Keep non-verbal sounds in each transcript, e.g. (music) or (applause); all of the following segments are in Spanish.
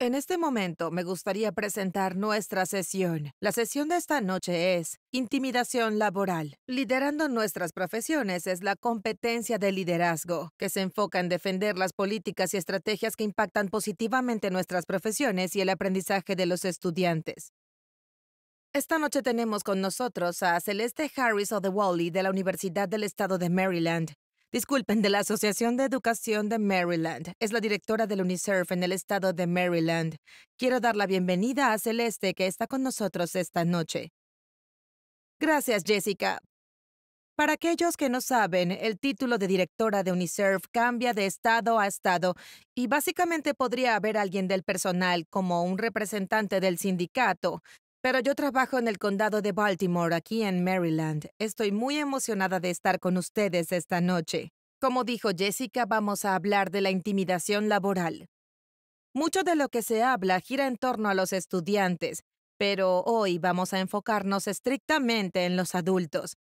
En este momento me gustaría presentar nuestra sesión. La sesión de esta noche es Intimidación laboral. Liderando nuestras profesiones es la competencia de liderazgo, que se enfoca en defender las políticas y estrategias que impactan positivamente nuestras profesiones y el aprendizaje de los estudiantes. Esta noche tenemos con nosotros a Celeste Harris Odewally de la Universidad del Estado de Maryland disculpen, de la Asociación de Educación de Maryland. Es la directora del UNICEF en el estado de Maryland. Quiero dar la bienvenida a Celeste, que está con nosotros esta noche. Gracias, Jessica. Para aquellos que no saben, el título de directora de UNICEF cambia de estado a estado y básicamente podría haber alguien del personal como un representante del sindicato, pero yo trabajo en el condado de Baltimore, aquí en Maryland. Estoy muy emocionada de estar con ustedes esta noche. Como dijo Jessica, vamos a hablar de la intimidación laboral. Mucho de lo que se habla gira en torno a los estudiantes, pero hoy vamos a enfocarnos estrictamente en los adultos.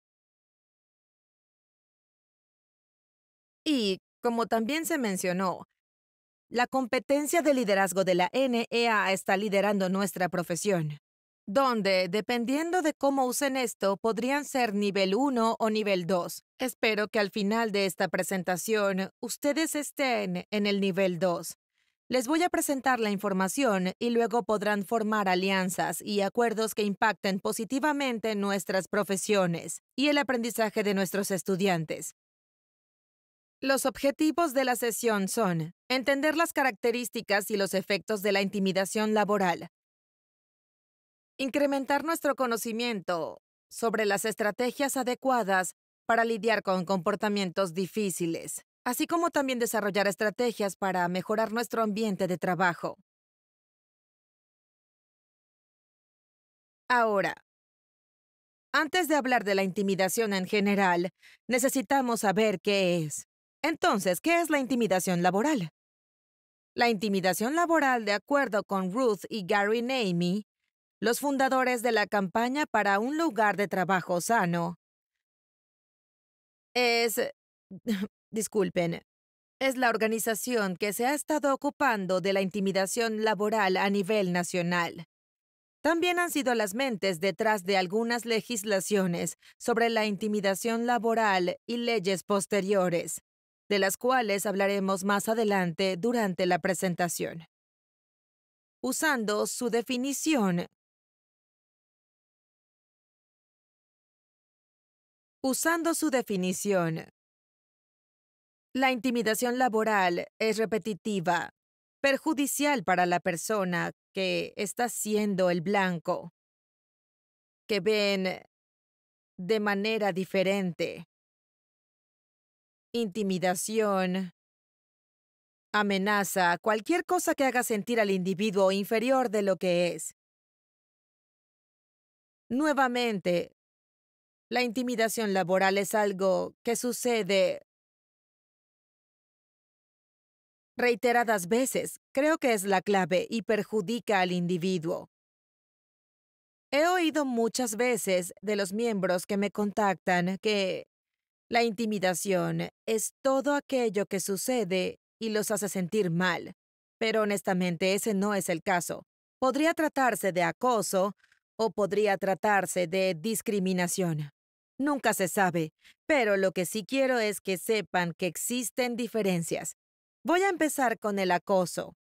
Y, como también se mencionó, la competencia de liderazgo de la NEA está liderando nuestra profesión donde, dependiendo de cómo usen esto, podrían ser nivel 1 o nivel 2. Espero que al final de esta presentación ustedes estén en el nivel 2. Les voy a presentar la información y luego podrán formar alianzas y acuerdos que impacten positivamente nuestras profesiones y el aprendizaje de nuestros estudiantes. Los objetivos de la sesión son entender las características y los efectos de la intimidación laboral, Incrementar nuestro conocimiento sobre las estrategias adecuadas para lidiar con comportamientos difíciles, así como también desarrollar estrategias para mejorar nuestro ambiente de trabajo. Ahora, antes de hablar de la intimidación en general, necesitamos saber qué es. Entonces, ¿qué es la intimidación laboral? La intimidación laboral, de acuerdo con Ruth y Gary Namey, los fundadores de la campaña para un lugar de trabajo sano. Es... Eh, (laughs) disculpen. Es la organización que se ha estado ocupando de la intimidación laboral a nivel nacional. También han sido las mentes detrás de algunas legislaciones sobre la intimidación laboral y leyes posteriores, de las cuales hablaremos más adelante durante la presentación. Usando su definición, Usando su definición, la intimidación laboral es repetitiva, perjudicial para la persona que está siendo el blanco, que ven de manera diferente. Intimidación, amenaza, cualquier cosa que haga sentir al individuo inferior de lo que es. Nuevamente, la intimidación laboral es algo que sucede reiteradas veces. Creo que es la clave y perjudica al individuo. He oído muchas veces de los miembros que me contactan que la intimidación es todo aquello que sucede y los hace sentir mal, pero honestamente ese no es el caso. Podría tratarse de acoso o podría tratarse de discriminación. Nunca se sabe, pero lo que sí quiero es que sepan que existen diferencias. Voy a empezar con el acoso.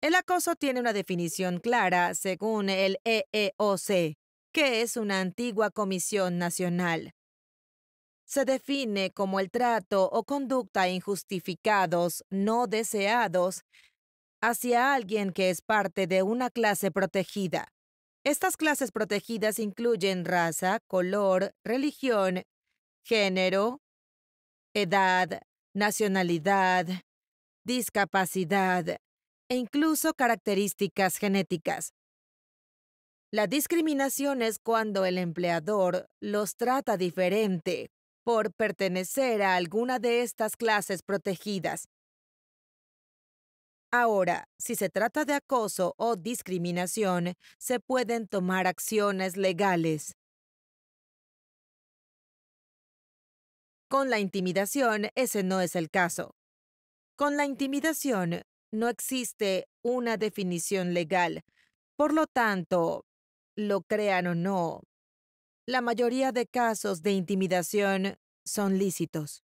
El acoso tiene una definición clara según el EEOC, que es una antigua comisión nacional. Se define como el trato o conducta injustificados, no deseados, hacia alguien que es parte de una clase protegida, estas clases protegidas incluyen raza, color, religión, género, edad, nacionalidad, discapacidad e incluso características genéticas. La discriminación es cuando el empleador los trata diferente por pertenecer a alguna de estas clases protegidas. Ahora, si se trata de acoso o discriminación, se pueden tomar acciones legales. Con la intimidación, ese no es el caso. Con la intimidación, no existe una definición legal. Por lo tanto, lo crean o no, la mayoría de casos de intimidación son lícitos.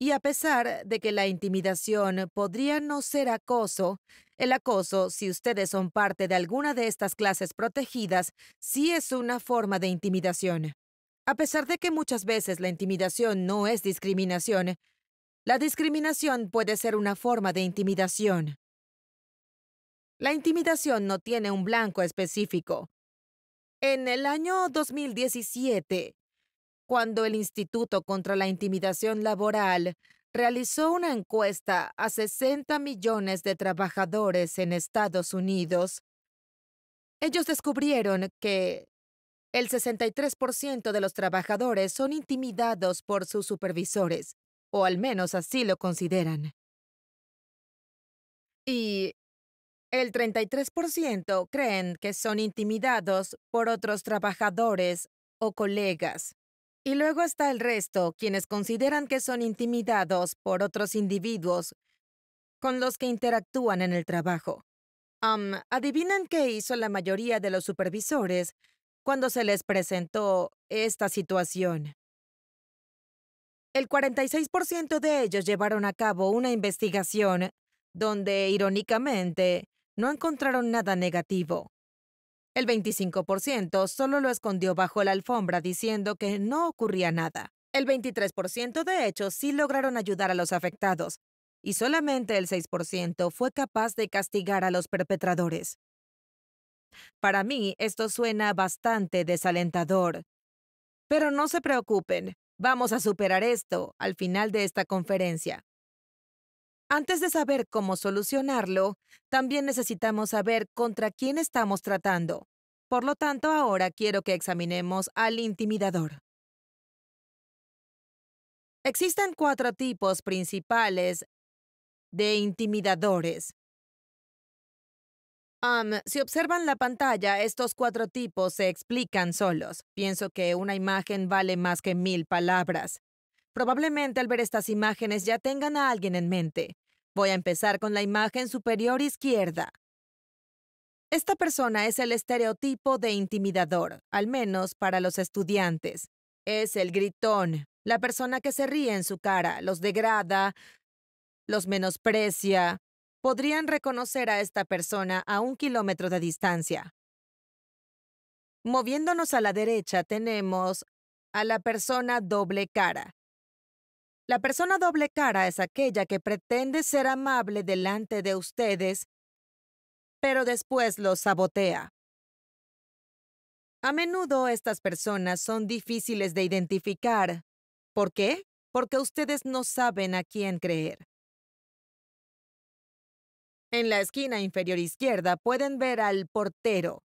Y a pesar de que la intimidación podría no ser acoso, el acoso, si ustedes son parte de alguna de estas clases protegidas, sí es una forma de intimidación. A pesar de que muchas veces la intimidación no es discriminación, la discriminación puede ser una forma de intimidación. La intimidación no tiene un blanco específico. En el año 2017, cuando el Instituto contra la Intimidación Laboral realizó una encuesta a 60 millones de trabajadores en Estados Unidos. Ellos descubrieron que el 63% de los trabajadores son intimidados por sus supervisores, o al menos así lo consideran. Y el 33% creen que son intimidados por otros trabajadores o colegas. Y luego está el resto, quienes consideran que son intimidados por otros individuos con los que interactúan en el trabajo. ¿Adivinan qué hizo la mayoría de los supervisores cuando se les presentó esta situación? El 46% de ellos llevaron a cabo una investigación donde, irónicamente, no encontraron nada negativo. El 25% solo lo escondió bajo la alfombra diciendo que no ocurría nada. El 23% de hecho sí lograron ayudar a los afectados y solamente el 6% fue capaz de castigar a los perpetradores. Para mí esto suena bastante desalentador. Pero no se preocupen, vamos a superar esto al final de esta conferencia. Antes de saber cómo solucionarlo, también necesitamos saber contra quién estamos tratando. Por lo tanto, ahora quiero que examinemos al intimidador. Existen cuatro tipos principales de intimidadores. Um, si observan la pantalla, estos cuatro tipos se explican solos. Pienso que una imagen vale más que mil palabras. Probablemente al ver estas imágenes ya tengan a alguien en mente. Voy a empezar con la imagen superior izquierda. Esta persona es el estereotipo de intimidador, al menos para los estudiantes. Es el gritón, la persona que se ríe en su cara, los degrada, los menosprecia. Podrían reconocer a esta persona a un kilómetro de distancia. Moviéndonos a la derecha tenemos a la persona doble cara. La persona doble cara es aquella que pretende ser amable delante de ustedes, pero después los sabotea. A menudo estas personas son difíciles de identificar. ¿Por qué? Porque ustedes no saben a quién creer. En la esquina inferior izquierda pueden ver al portero.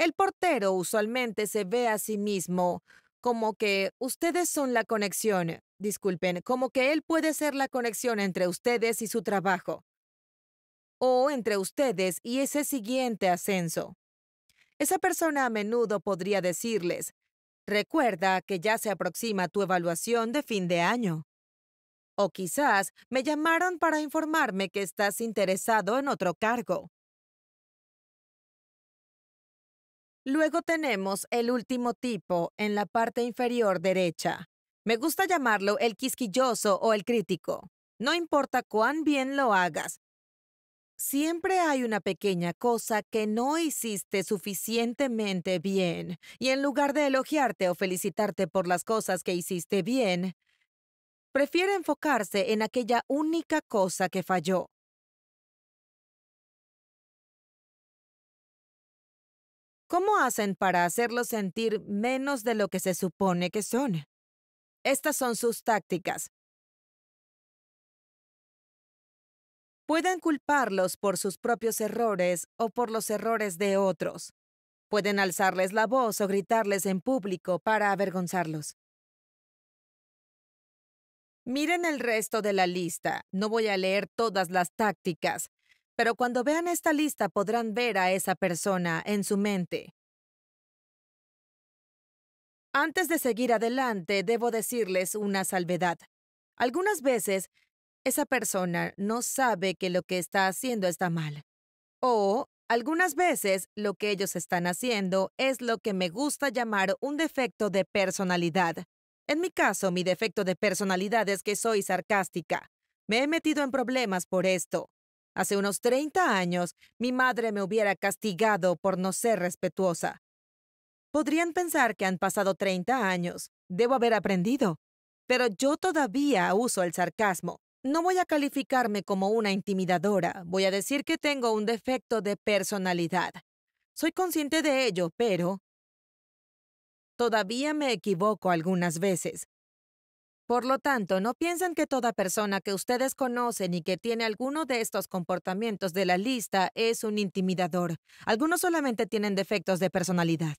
El portero usualmente se ve a sí mismo como que ustedes son la conexión disculpen, como que él puede ser la conexión entre ustedes y su trabajo, o entre ustedes y ese siguiente ascenso. Esa persona a menudo podría decirles, recuerda que ya se aproxima tu evaluación de fin de año. O quizás me llamaron para informarme que estás interesado en otro cargo. Luego tenemos el último tipo en la parte inferior derecha. Me gusta llamarlo el quisquilloso o el crítico. No importa cuán bien lo hagas. Siempre hay una pequeña cosa que no hiciste suficientemente bien, y en lugar de elogiarte o felicitarte por las cosas que hiciste bien, prefiere enfocarse en aquella única cosa que falló. ¿Cómo hacen para hacerlo sentir menos de lo que se supone que son? Estas son sus tácticas. Pueden culparlos por sus propios errores o por los errores de otros. Pueden alzarles la voz o gritarles en público para avergonzarlos. Miren el resto de la lista. No voy a leer todas las tácticas, pero cuando vean esta lista podrán ver a esa persona en su mente. Antes de seguir adelante, debo decirles una salvedad. Algunas veces, esa persona no sabe que lo que está haciendo está mal. O algunas veces lo que ellos están haciendo es lo que me gusta llamar un defecto de personalidad. En mi caso, mi defecto de personalidad es que soy sarcástica. Me he metido en problemas por esto. Hace unos 30 años, mi madre me hubiera castigado por no ser respetuosa. Podrían pensar que han pasado 30 años, debo haber aprendido, pero yo todavía uso el sarcasmo. No voy a calificarme como una intimidadora, voy a decir que tengo un defecto de personalidad. Soy consciente de ello, pero... Todavía me equivoco algunas veces. Por lo tanto, no piensen que toda persona que ustedes conocen y que tiene alguno de estos comportamientos de la lista es un intimidador. Algunos solamente tienen defectos de personalidad.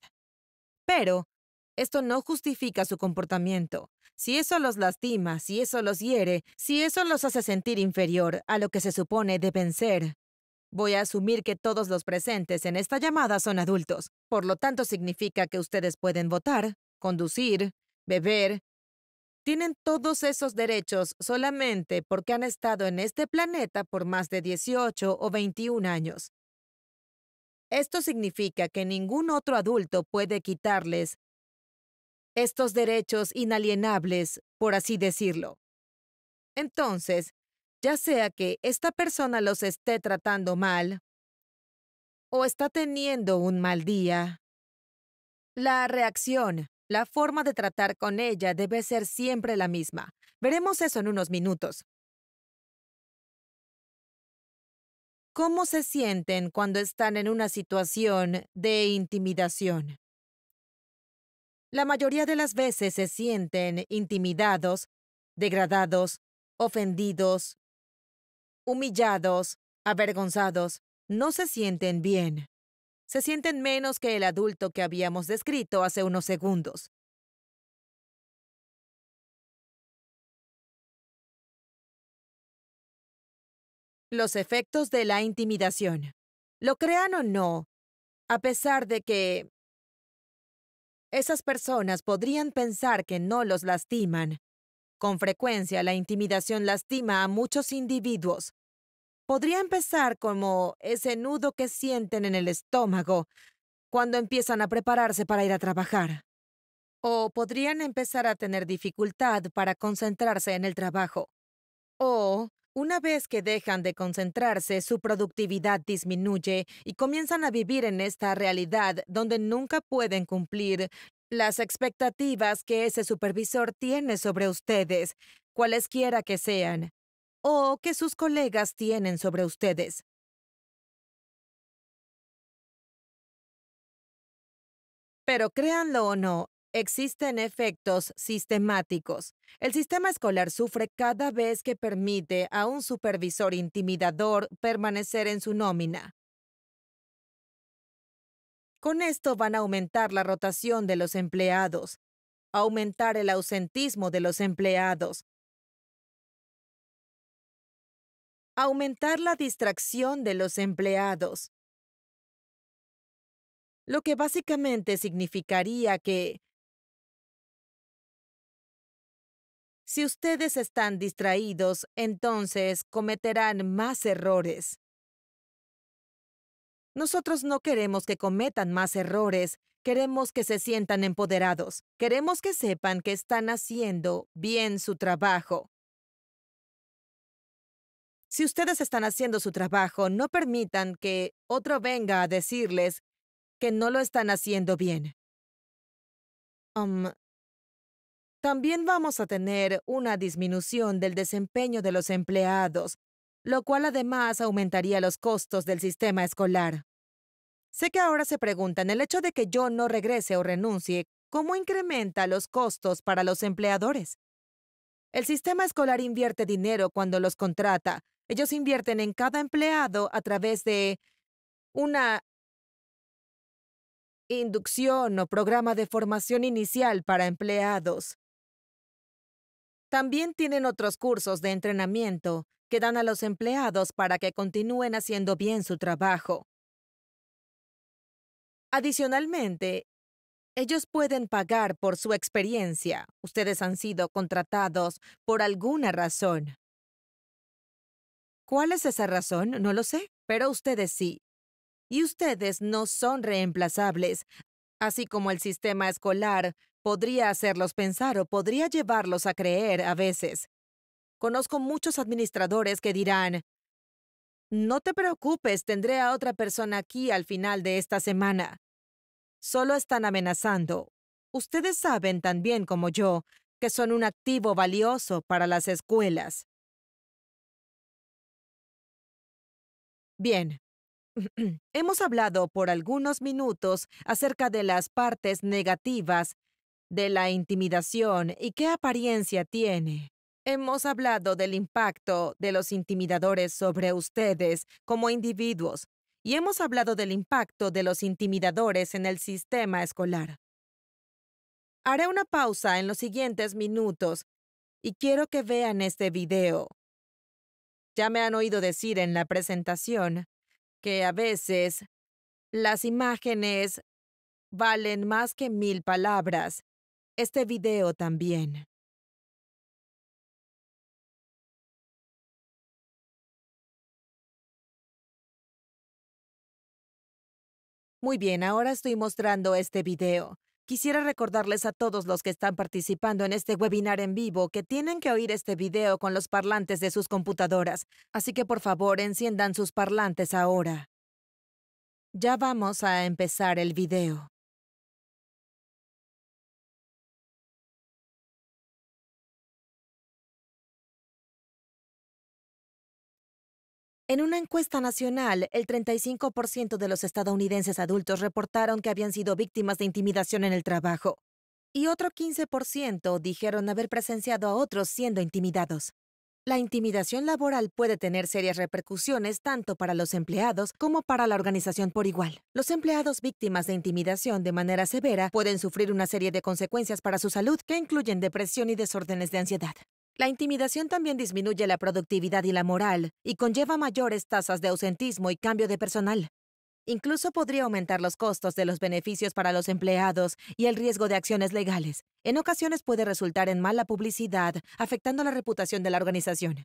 Pero esto no justifica su comportamiento. Si eso los lastima, si eso los hiere, si eso los hace sentir inferior a lo que se supone deben ser. Voy a asumir que todos los presentes en esta llamada son adultos, por lo tanto significa que ustedes pueden votar, conducir, beber. Tienen todos esos derechos solamente porque han estado en este planeta por más de 18 o 21 años. Esto significa que ningún otro adulto puede quitarles estos derechos inalienables, por así decirlo. Entonces, ya sea que esta persona los esté tratando mal o está teniendo un mal día, la reacción, la forma de tratar con ella debe ser siempre la misma. Veremos eso en unos minutos. cómo se sienten cuando están en una situación de intimidación. La mayoría de las veces se sienten intimidados, degradados, ofendidos, humillados, avergonzados, no se sienten bien. Se sienten menos que el adulto que habíamos descrito hace unos segundos. Los efectos de la intimidación. Lo crean o no, a pesar de que esas personas podrían pensar que no los lastiman, con frecuencia la intimidación lastima a muchos individuos. Podría empezar como ese nudo que sienten en el estómago cuando empiezan a prepararse para ir a trabajar. O podrían empezar a tener dificultad para concentrarse en el trabajo. O una vez que dejan de concentrarse, su productividad disminuye y comienzan a vivir en esta realidad donde nunca pueden cumplir las expectativas que ese supervisor tiene sobre ustedes, cualesquiera que sean, o que sus colegas tienen sobre ustedes. Pero créanlo o no, Existen efectos sistemáticos. El sistema escolar sufre cada vez que permite a un supervisor intimidador permanecer en su nómina. Con esto van a aumentar la rotación de los empleados, aumentar el ausentismo de los empleados, aumentar la distracción de los empleados, lo que básicamente significaría que Si ustedes están distraídos, entonces cometerán más errores. Nosotros no queremos que cometan más errores, queremos que se sientan empoderados, queremos que sepan que están haciendo bien su trabajo. Si ustedes están haciendo su trabajo, no permitan que otro venga a decirles que no lo están haciendo bien. Um, también vamos a tener una disminución del desempeño de los empleados, lo cual además aumentaría los costos del sistema escolar. Sé que ahora se preguntan, el hecho de que yo no regrese o renuncie, ¿cómo incrementa los costos para los empleadores? El sistema escolar invierte dinero cuando los contrata. Ellos invierten en cada empleado a través de una inducción o programa de formación inicial para empleados. También tienen otros cursos de entrenamiento que dan a los empleados para que continúen haciendo bien su trabajo. Adicionalmente, ellos pueden pagar por su experiencia. Ustedes han sido contratados por alguna razón. ¿Cuál es esa razón? No lo sé, pero ustedes sí. Y ustedes no son reemplazables, así como el sistema escolar Podría hacerlos pensar o podría llevarlos a creer a veces. Conozco muchos administradores que dirán, no te preocupes, tendré a otra persona aquí al final de esta semana. Solo están amenazando. Ustedes saben tan bien como yo que son un activo valioso para las escuelas. Bien, (clears throat) hemos hablado por algunos minutos acerca de las partes negativas de la intimidación y qué apariencia tiene. Hemos hablado del impacto de los intimidadores sobre ustedes como individuos y hemos hablado del impacto de los intimidadores en el sistema escolar. Haré una pausa en los siguientes minutos y quiero que vean este video. Ya me han oído decir en la presentación que a veces las imágenes valen más que mil palabras este video también. Muy bien, ahora estoy mostrando este video. Quisiera recordarles a todos los que están participando en este webinar en vivo que tienen que oír este video con los parlantes de sus computadoras, así que por favor enciendan sus parlantes ahora. Ya vamos a empezar el video. En una encuesta nacional, el 35% de los estadounidenses adultos reportaron que habían sido víctimas de intimidación en el trabajo, y otro 15% dijeron haber presenciado a otros siendo intimidados. La intimidación laboral puede tener serias repercusiones tanto para los empleados como para la organización por igual. Los empleados víctimas de intimidación de manera severa pueden sufrir una serie de consecuencias para su salud que incluyen depresión y desórdenes de ansiedad. La intimidación también disminuye la productividad y la moral y conlleva mayores tasas de ausentismo y cambio de personal. Incluso podría aumentar los costos de los beneficios para los empleados y el riesgo de acciones legales. En ocasiones puede resultar en mala publicidad, afectando la reputación de la organización.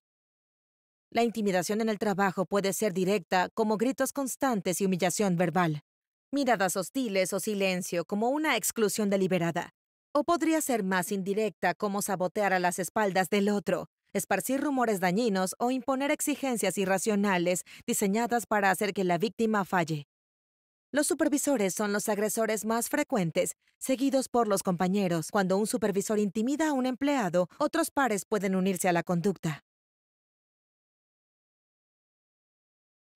La intimidación en el trabajo puede ser directa, como gritos constantes y humillación verbal, miradas hostiles o silencio como una exclusión deliberada, o podría ser más indirecta, como sabotear a las espaldas del otro, esparcir rumores dañinos o imponer exigencias irracionales diseñadas para hacer que la víctima falle. Los supervisores son los agresores más frecuentes, seguidos por los compañeros. Cuando un supervisor intimida a un empleado, otros pares pueden unirse a la conducta.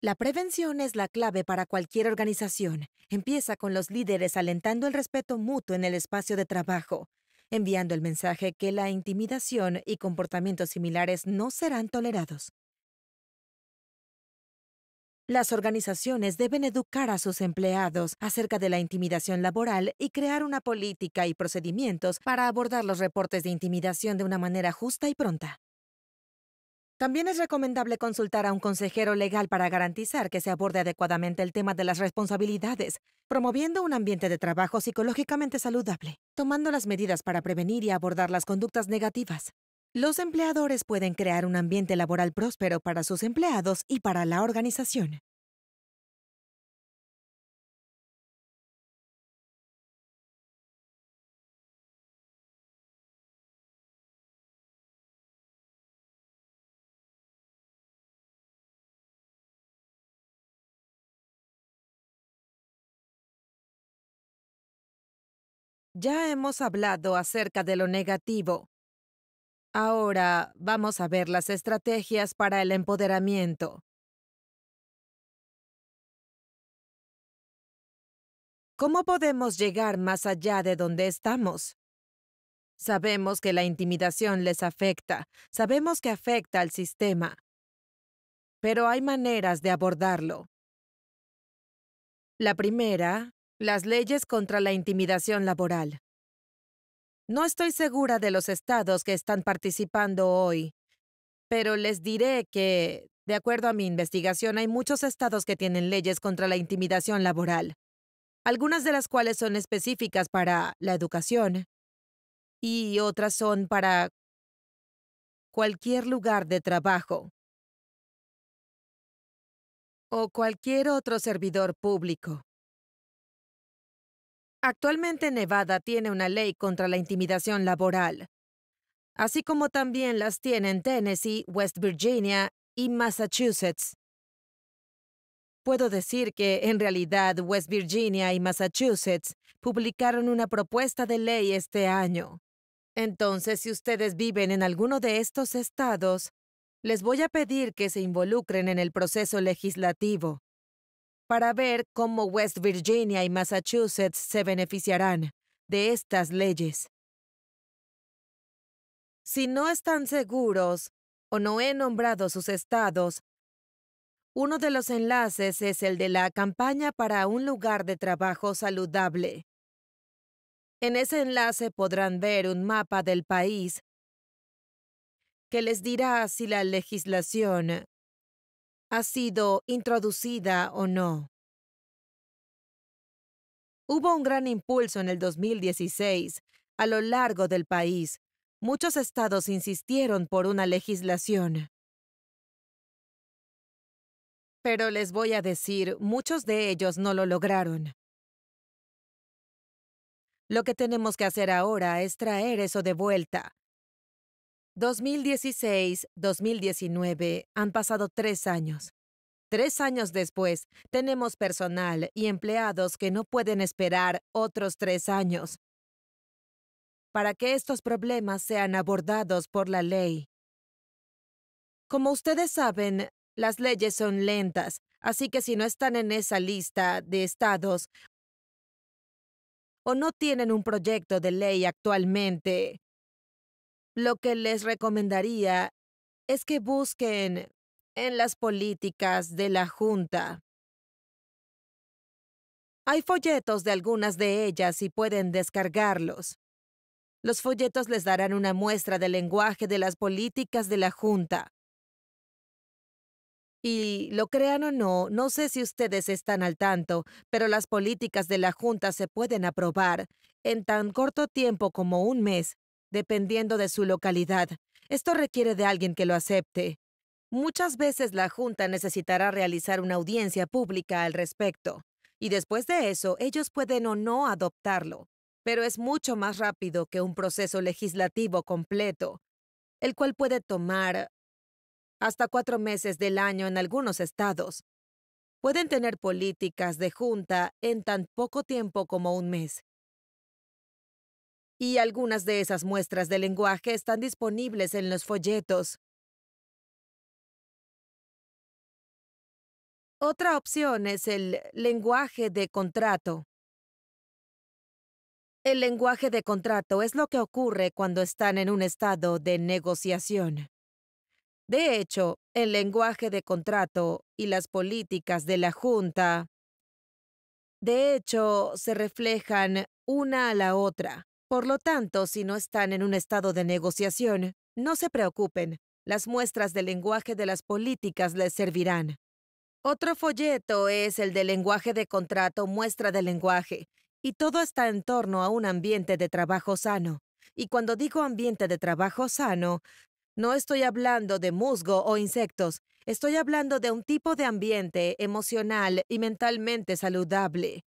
La prevención es la clave para cualquier organización. Empieza con los líderes alentando el respeto mutuo en el espacio de trabajo, enviando el mensaje que la intimidación y comportamientos similares no serán tolerados. Las organizaciones deben educar a sus empleados acerca de la intimidación laboral y crear una política y procedimientos para abordar los reportes de intimidación de una manera justa y pronta. También es recomendable consultar a un consejero legal para garantizar que se aborde adecuadamente el tema de las responsabilidades, promoviendo un ambiente de trabajo psicológicamente saludable, tomando las medidas para prevenir y abordar las conductas negativas. Los empleadores pueden crear un ambiente laboral próspero para sus empleados y para la organización. Ya hemos hablado acerca de lo negativo. Ahora vamos a ver las estrategias para el empoderamiento. ¿Cómo podemos llegar más allá de donde estamos? Sabemos que la intimidación les afecta, sabemos que afecta al sistema, pero hay maneras de abordarlo. La primera las leyes contra la intimidación laboral. No estoy segura de los estados que están participando hoy, pero les diré que, de acuerdo a mi investigación, hay muchos estados que tienen leyes contra la intimidación laboral, algunas de las cuales son específicas para la educación y otras son para cualquier lugar de trabajo o cualquier otro servidor público. Actualmente Nevada tiene una ley contra la intimidación laboral, así como también las tienen Tennessee, West Virginia y Massachusetts. Puedo decir que, en realidad, West Virginia y Massachusetts publicaron una propuesta de ley este año. Entonces, si ustedes viven en alguno de estos estados, les voy a pedir que se involucren en el proceso legislativo para ver cómo West Virginia y Massachusetts se beneficiarán de estas leyes. Si no están seguros o no he nombrado sus estados, uno de los enlaces es el de la campaña para un lugar de trabajo saludable. En ese enlace podrán ver un mapa del país que les dirá si la legislación ha sido introducida o no. Hubo un gran impulso en el 2016 a lo largo del país. Muchos estados insistieron por una legislación. Pero les voy a decir, muchos de ellos no lo lograron. Lo que tenemos que hacer ahora es traer eso de vuelta, 2016-2019 han pasado tres años. Tres años después, tenemos personal y empleados que no pueden esperar otros tres años para que estos problemas sean abordados por la ley. Como ustedes saben, las leyes son lentas, así que si no están en esa lista de estados o no tienen un proyecto de ley actualmente, lo que les recomendaría es que busquen en las políticas de la Junta. Hay folletos de algunas de ellas y pueden descargarlos. Los folletos les darán una muestra del lenguaje de las políticas de la Junta. Y lo crean o no, no sé si ustedes están al tanto, pero las políticas de la Junta se pueden aprobar en tan corto tiempo como un mes dependiendo de su localidad. Esto requiere de alguien que lo acepte. Muchas veces la Junta necesitará realizar una audiencia pública al respecto, y después de eso ellos pueden o no adoptarlo, pero es mucho más rápido que un proceso legislativo completo, el cual puede tomar hasta cuatro meses del año en algunos estados. Pueden tener políticas de junta en tan poco tiempo como un mes y algunas de esas muestras de lenguaje están disponibles en los folletos. Otra opción es el lenguaje de contrato. El lenguaje de contrato es lo que ocurre cuando están en un estado de negociación. De hecho, el lenguaje de contrato y las políticas de la Junta, de hecho, se reflejan una a la otra. Por lo tanto, si no están en un estado de negociación, no se preocupen, las muestras de lenguaje de las políticas les servirán. Otro folleto es el de lenguaje de contrato, muestra de lenguaje, y todo está en torno a un ambiente de trabajo sano. Y cuando digo ambiente de trabajo sano, no estoy hablando de musgo o insectos, estoy hablando de un tipo de ambiente emocional y mentalmente saludable.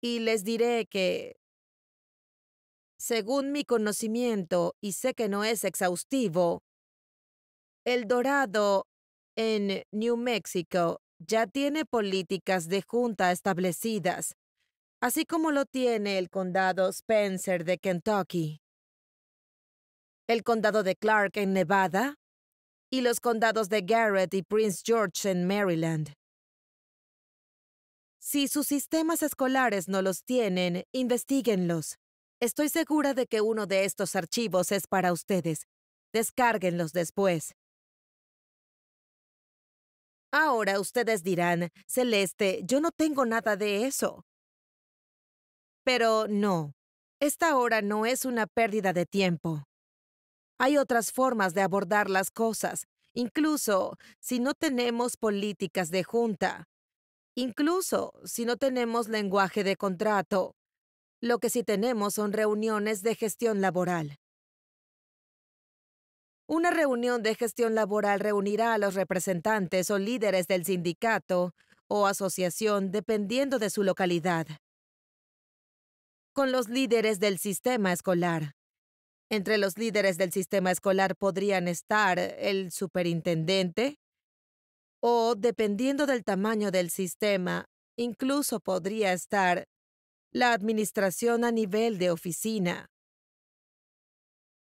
Y les diré que según mi conocimiento, y sé que no es exhaustivo, El Dorado en New Mexico ya tiene políticas de junta establecidas, así como lo tiene el condado Spencer de Kentucky, el condado de Clark en Nevada y los condados de Garrett y Prince George en Maryland. Si sus sistemas escolares no los tienen, investiguenlos. Estoy segura de que uno de estos archivos es para ustedes. Descárguenlos después. Ahora ustedes dirán, Celeste, yo no tengo nada de eso. Pero no, esta hora no es una pérdida de tiempo. Hay otras formas de abordar las cosas, incluso si no tenemos políticas de junta, incluso si no tenemos lenguaje de contrato, lo que sí tenemos son reuniones de gestión laboral. Una reunión de gestión laboral reunirá a los representantes o líderes del sindicato o asociación dependiendo de su localidad, con los líderes del sistema escolar. Entre los líderes del sistema escolar podrían estar el superintendente o, dependiendo del tamaño del sistema, incluso podría estar la administración a nivel de oficina.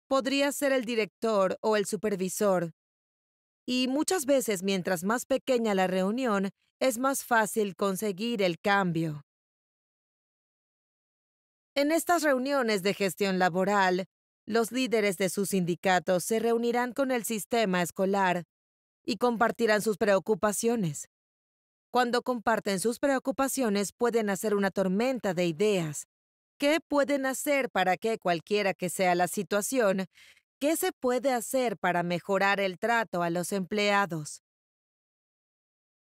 Podría ser el director o el supervisor. Y muchas veces mientras más pequeña la reunión, es más fácil conseguir el cambio. En estas reuniones de gestión laboral, los líderes de sus sindicatos se reunirán con el sistema escolar y compartirán sus preocupaciones. Cuando comparten sus preocupaciones pueden hacer una tormenta de ideas. ¿Qué pueden hacer para que cualquiera que sea la situación? ¿Qué se puede hacer para mejorar el trato a los empleados?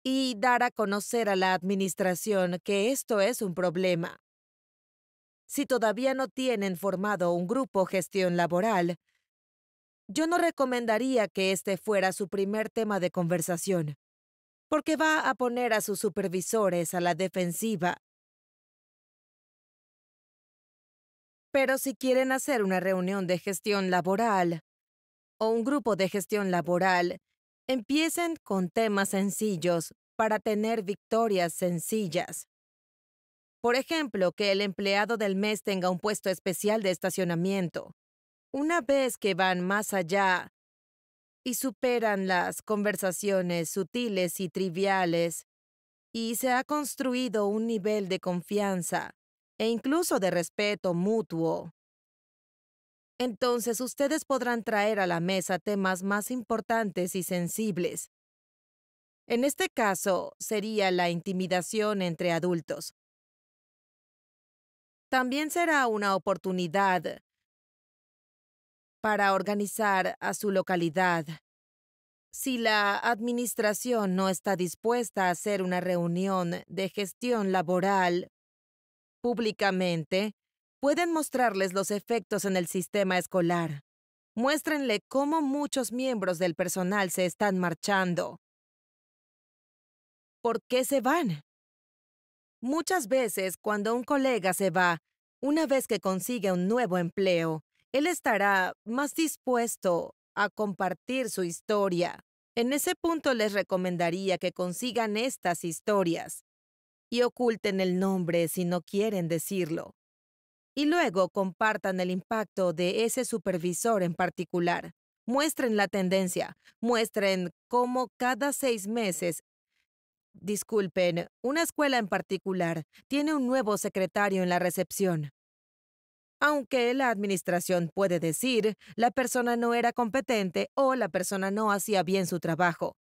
Y dar a conocer a la administración que esto es un problema. Si todavía no tienen formado un grupo gestión laboral, yo no recomendaría que este fuera su primer tema de conversación porque va a poner a sus supervisores a la defensiva. Pero si quieren hacer una reunión de gestión laboral o un grupo de gestión laboral, empiecen con temas sencillos para tener victorias sencillas. Por ejemplo, que el empleado del mes tenga un puesto especial de estacionamiento. Una vez que van más allá, y superan las conversaciones sutiles y triviales, y se ha construido un nivel de confianza e incluso de respeto mutuo. Entonces ustedes podrán traer a la mesa temas más importantes y sensibles. En este caso, sería la intimidación entre adultos. También será una oportunidad para organizar a su localidad. Si la Administración no está dispuesta a hacer una reunión de gestión laboral públicamente, pueden mostrarles los efectos en el sistema escolar. Muéstrenle cómo muchos miembros del personal se están marchando. ¿Por qué se van? Muchas veces cuando un colega se va, una vez que consigue un nuevo empleo, él estará más dispuesto a compartir su historia. En ese punto les recomendaría que consigan estas historias y oculten el nombre si no quieren decirlo. Y luego compartan el impacto de ese supervisor en particular. Muestren la tendencia, muestren cómo cada seis meses Disculpen, una escuela en particular tiene un nuevo secretario en la recepción aunque la administración puede decir la persona no era competente o la persona no hacía bien su trabajo.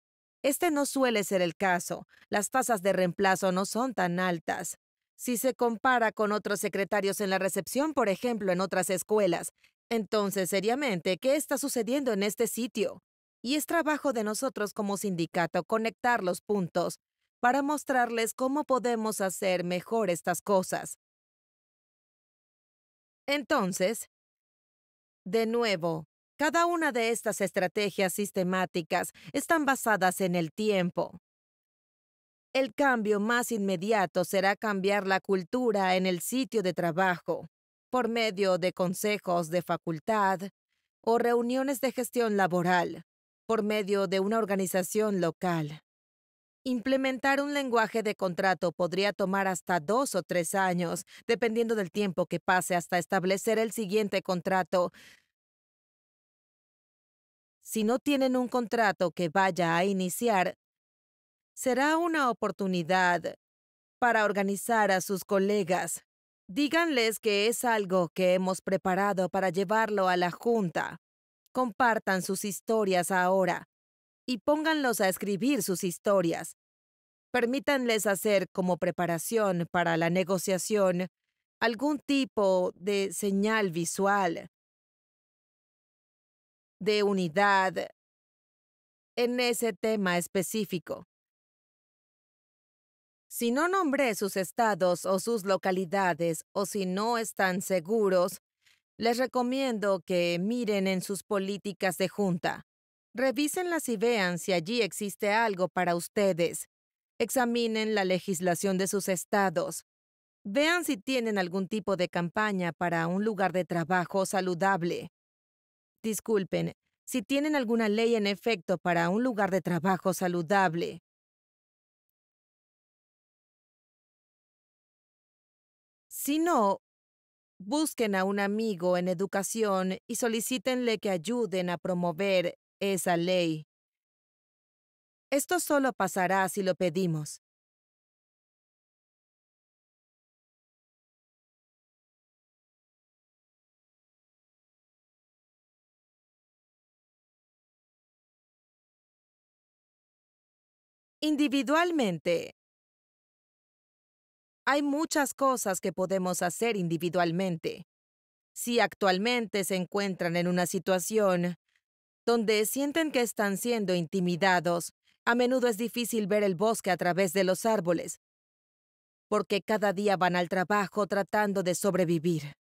Este no suele ser el caso. Las tasas de reemplazo no son tan altas. Si se compara con otros secretarios en la recepción, por ejemplo, en otras escuelas, entonces seriamente, ¿qué está sucediendo en este sitio? Y es trabajo de nosotros como sindicato conectar los puntos para mostrarles cómo podemos hacer mejor estas cosas. Entonces, de nuevo, cada una de estas estrategias sistemáticas están basadas en el tiempo. El cambio más inmediato será cambiar la cultura en el sitio de trabajo, por medio de consejos de facultad o reuniones de gestión laboral, por medio de una organización local. Implementar un lenguaje de contrato podría tomar hasta dos o tres años, dependiendo del tiempo que pase hasta establecer el siguiente contrato. Si no tienen un contrato que vaya a iniciar, será una oportunidad para organizar a sus colegas. Díganles que es algo que hemos preparado para llevarlo a la Junta. Compartan sus historias ahora y pónganlos a escribir sus historias. Permítanles hacer como preparación para la negociación algún tipo de señal visual, de unidad en ese tema específico. Si no nombré sus estados o sus localidades o si no están seguros, les recomiendo que miren en sus políticas de junta. Revísenlas y vean si allí existe algo para ustedes. Examinen la legislación de sus estados. Vean si tienen algún tipo de campaña para un lugar de trabajo saludable. Disculpen, si tienen alguna ley en efecto para un lugar de trabajo saludable. Si no, busquen a un amigo en educación y solicítenle que ayuden a promover esa ley. Esto solo pasará si lo pedimos. individualmente. Hay muchas cosas que podemos hacer individualmente. Si actualmente se encuentran en una situación donde sienten que están siendo intimidados. A menudo es difícil ver el bosque a través de los árboles, porque cada día van al trabajo tratando de sobrevivir.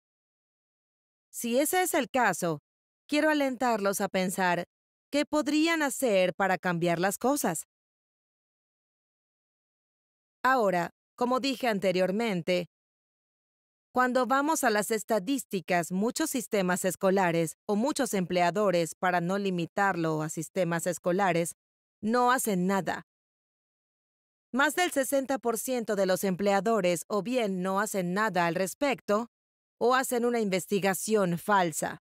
Si ese es el caso, quiero alentarlos a pensar qué podrían hacer para cambiar las cosas. Ahora, como dije anteriormente, cuando vamos a las estadísticas, muchos sistemas escolares o muchos empleadores, para no limitarlo a sistemas escolares, no hacen nada. Más del 60% de los empleadores o bien no hacen nada al respecto o hacen una investigación falsa.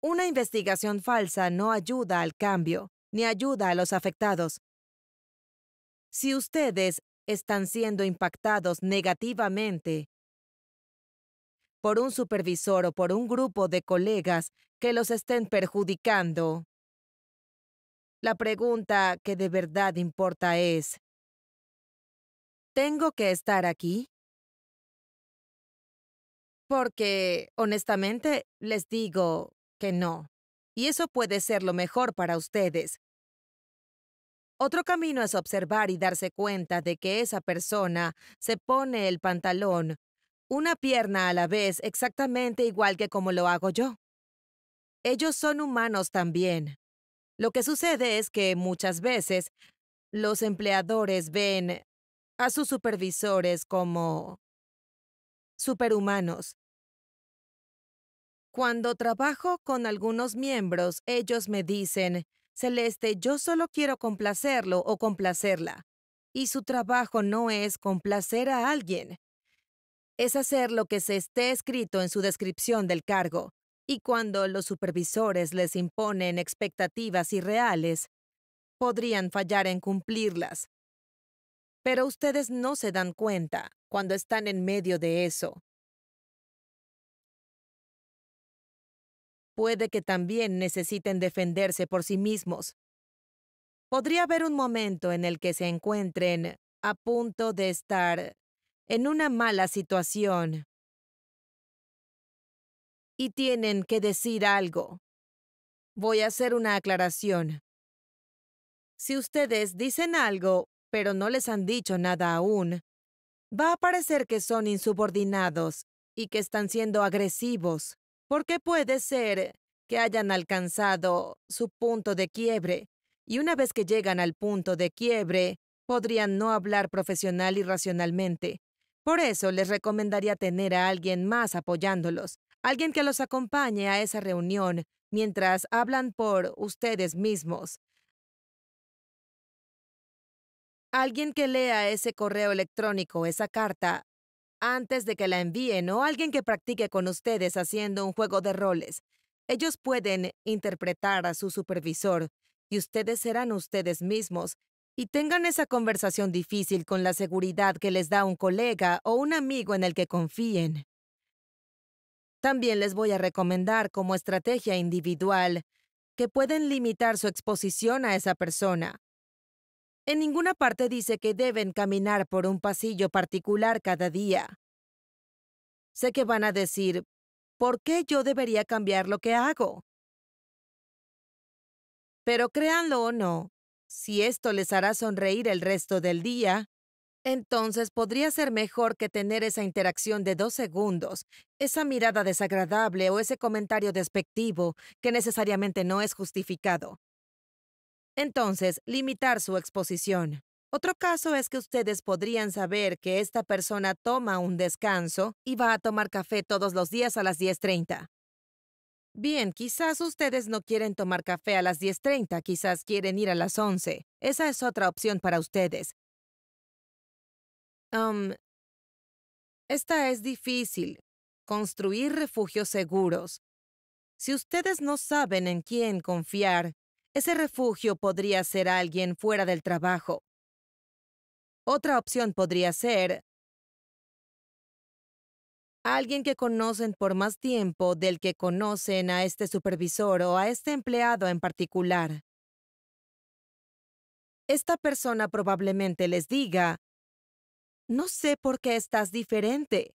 Una investigación falsa no ayuda al cambio, ni ayuda a los afectados. Si ustedes están siendo impactados negativamente por un supervisor o por un grupo de colegas que los estén perjudicando. La pregunta que de verdad importa es, ¿tengo que estar aquí? Porque, honestamente, les digo que no. Y eso puede ser lo mejor para ustedes, otro camino es observar y darse cuenta de que esa persona se pone el pantalón, una pierna a la vez, exactamente igual que como lo hago yo. Ellos son humanos también. Lo que sucede es que muchas veces los empleadores ven a sus supervisores como superhumanos. Cuando trabajo con algunos miembros, ellos me dicen, Celeste, yo solo quiero complacerlo o complacerla. Y su trabajo no es complacer a alguien. Es hacer lo que se esté escrito en su descripción del cargo. Y cuando los supervisores les imponen expectativas irreales, podrían fallar en cumplirlas. Pero ustedes no se dan cuenta cuando están en medio de eso. puede que también necesiten defenderse por sí mismos. Podría haber un momento en el que se encuentren a punto de estar en una mala situación y tienen que decir algo. Voy a hacer una aclaración. Si ustedes dicen algo, pero no les han dicho nada aún, va a parecer que son insubordinados y que están siendo agresivos porque puede ser que hayan alcanzado su punto de quiebre y una vez que llegan al punto de quiebre, podrían no hablar profesional y racionalmente. Por eso les recomendaría tener a alguien más apoyándolos, alguien que los acompañe a esa reunión mientras hablan por ustedes mismos. Alguien que lea ese correo electrónico, esa carta, antes de que la envíen o alguien que practique con ustedes haciendo un juego de roles. Ellos pueden interpretar a su supervisor y ustedes serán ustedes mismos y tengan esa conversación difícil con la seguridad que les da un colega o un amigo en el que confíen. También les voy a recomendar como estrategia individual que pueden limitar su exposición a esa persona. En ninguna parte dice que deben caminar por un pasillo particular cada día. Sé que van a decir, ¿por qué yo debería cambiar lo que hago? Pero créanlo o no, si esto les hará sonreír el resto del día, entonces podría ser mejor que tener esa interacción de dos segundos, esa mirada desagradable o ese comentario despectivo que necesariamente no es justificado. Entonces, limitar su exposición. Otro caso es que ustedes podrían saber que esta persona toma un descanso y va a tomar café todos los días a las 10.30. Bien, quizás ustedes no quieren tomar café a las 10.30, quizás quieren ir a las 11. Esa es otra opción para ustedes. Um, esta es difícil. Construir refugios seguros. Si ustedes no saben en quién confiar, ese refugio podría ser alguien fuera del trabajo. Otra opción podría ser alguien que conocen por más tiempo del que conocen a este supervisor o a este empleado en particular. Esta persona probablemente les diga, no sé por qué estás diferente.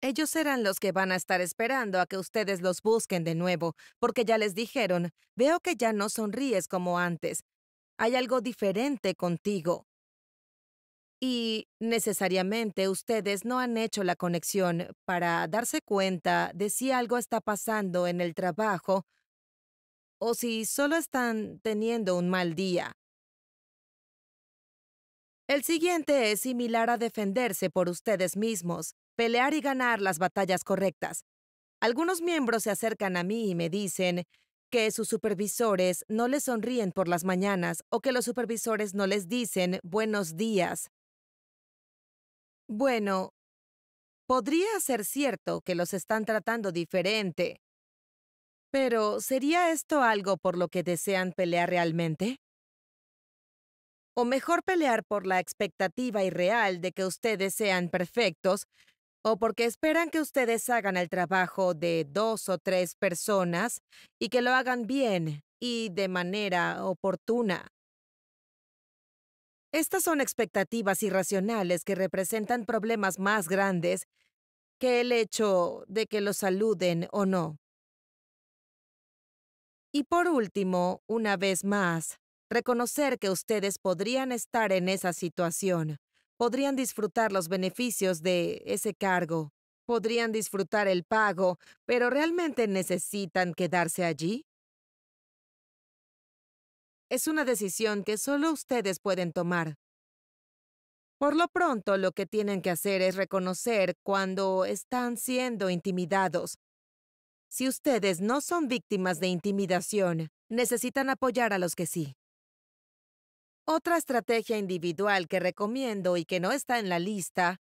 Ellos serán los que van a estar esperando a que ustedes los busquen de nuevo, porque ya les dijeron, veo que ya no sonríes como antes. Hay algo diferente contigo. Y necesariamente ustedes no han hecho la conexión para darse cuenta de si algo está pasando en el trabajo o si solo están teniendo un mal día. El siguiente es similar a defenderse por ustedes mismos pelear y ganar las batallas correctas. Algunos miembros se acercan a mí y me dicen que sus supervisores no les sonríen por las mañanas o que los supervisores no les dicen buenos días. Bueno, podría ser cierto que los están tratando diferente, pero ¿sería esto algo por lo que desean pelear realmente? O mejor pelear por la expectativa irreal de que ustedes sean perfectos o porque esperan que ustedes hagan el trabajo de dos o tres personas y que lo hagan bien y de manera oportuna. Estas son expectativas irracionales que representan problemas más grandes que el hecho de que los saluden o no. Y por último, una vez más, reconocer que ustedes podrían estar en esa situación podrían disfrutar los beneficios de ese cargo, podrían disfrutar el pago, pero ¿realmente necesitan quedarse allí? Es una decisión que solo ustedes pueden tomar. Por lo pronto, lo que tienen que hacer es reconocer cuando están siendo intimidados. Si ustedes no son víctimas de intimidación, necesitan apoyar a los que sí. Otra estrategia individual que recomiendo y que no está en la lista